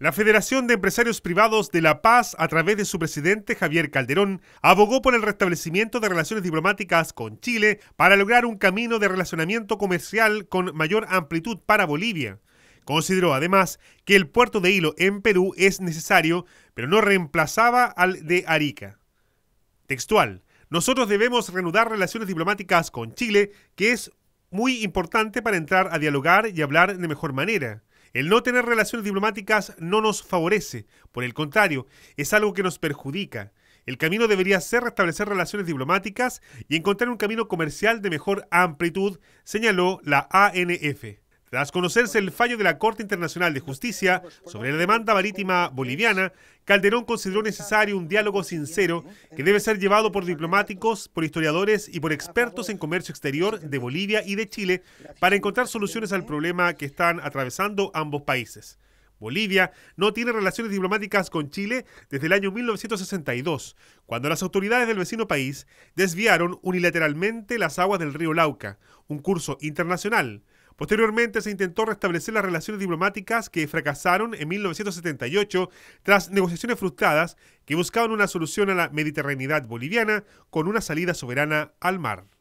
La Federación de Empresarios Privados de La Paz, a través de su presidente Javier Calderón, abogó por el restablecimiento de relaciones diplomáticas con Chile para lograr un camino de relacionamiento comercial con mayor amplitud para Bolivia. Consideró además que el puerto de Hilo en Perú es necesario, pero no reemplazaba al de Arica. Textual. Nosotros debemos reanudar relaciones diplomáticas con Chile, que es muy importante para entrar a dialogar y hablar de mejor manera. El no tener relaciones diplomáticas no nos favorece, por el contrario, es algo que nos perjudica. El camino debería ser restablecer relaciones diplomáticas y encontrar un camino comercial de mejor amplitud, señaló la ANF. Tras conocerse el fallo de la Corte Internacional de Justicia sobre la demanda marítima boliviana, Calderón consideró necesario un diálogo sincero que debe ser llevado por diplomáticos, por historiadores y por expertos en comercio exterior de Bolivia y de Chile para encontrar soluciones al problema que están atravesando ambos países. Bolivia no tiene relaciones diplomáticas con Chile desde el año 1962, cuando las autoridades del vecino país desviaron unilateralmente las aguas del río Lauca, un curso internacional Posteriormente se intentó restablecer las relaciones diplomáticas que fracasaron en 1978 tras negociaciones frustradas que buscaban una solución a la Mediterraneidad boliviana con una salida soberana al mar.